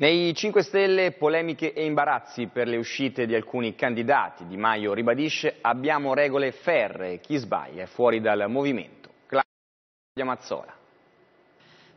Nei 5 Stelle polemiche e imbarazzi per le uscite di alcuni candidati. Di Maio ribadisce abbiamo regole ferre, chi sbaglia è fuori dal movimento. Claudio Mazzola.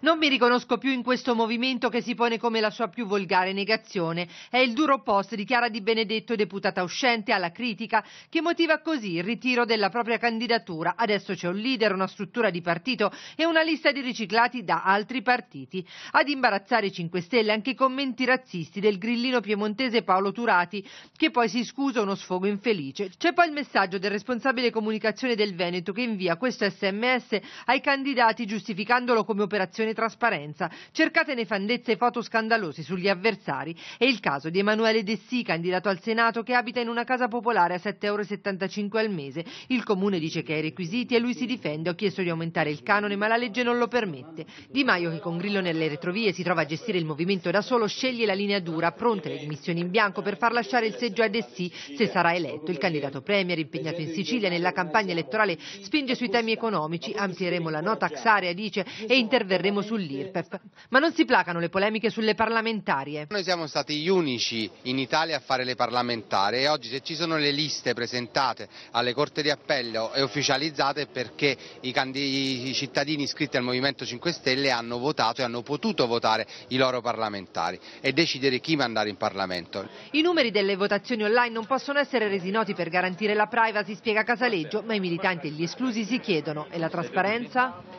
Non mi riconosco più in questo movimento che si pone come la sua più volgare negazione. È il duro post di Chiara Di Benedetto, deputata uscente alla critica, che motiva così il ritiro della propria candidatura. Adesso c'è un leader, una struttura di partito e una lista di riciclati da altri partiti. Ad imbarazzare i 5 Stelle anche i commenti razzisti del grillino piemontese Paolo Turati, che poi si scusa uno sfogo infelice. C'è poi il messaggio del responsabile comunicazione del Veneto che invia questo sms ai candidati giustificandolo come operazione totale trasparenza. Cercate nefandezze e foto scandalose sugli avversari. È il caso di Emanuele Dessì, candidato al Senato, che abita in una casa popolare a 7,75 euro al mese. Il comune dice che ha i requisiti e lui si difende. Ho chiesto di aumentare il canone, ma la legge non lo permette. Di Maio, che con Grillo nelle retrovie si trova a gestire il movimento da solo, sceglie la linea dura, pronte le dimissioni in bianco per far lasciare il seggio a Dessì se sarà eletto. Il candidato premier, impegnato in Sicilia nella campagna elettorale, spinge sui temi economici. Amplieremo la nota axarea, dice, e interverremo nuovo sull'IRPEF. Ma non si placano le polemiche sulle parlamentarie. Eh? Noi siamo stati gli unici in Italia a fare le parlamentarie e oggi se ci sono le liste presentate alle Corte di Appello e ufficializzate è perché i, i cittadini iscritti al Movimento 5 Stelle hanno votato e hanno potuto votare i loro parlamentari e decidere chi mandare in Parlamento. I numeri delle votazioni online non possono essere resi noti per garantire la privacy, spiega Casaleggio, ma i militanti e gli esclusi si chiedono e la trasparenza?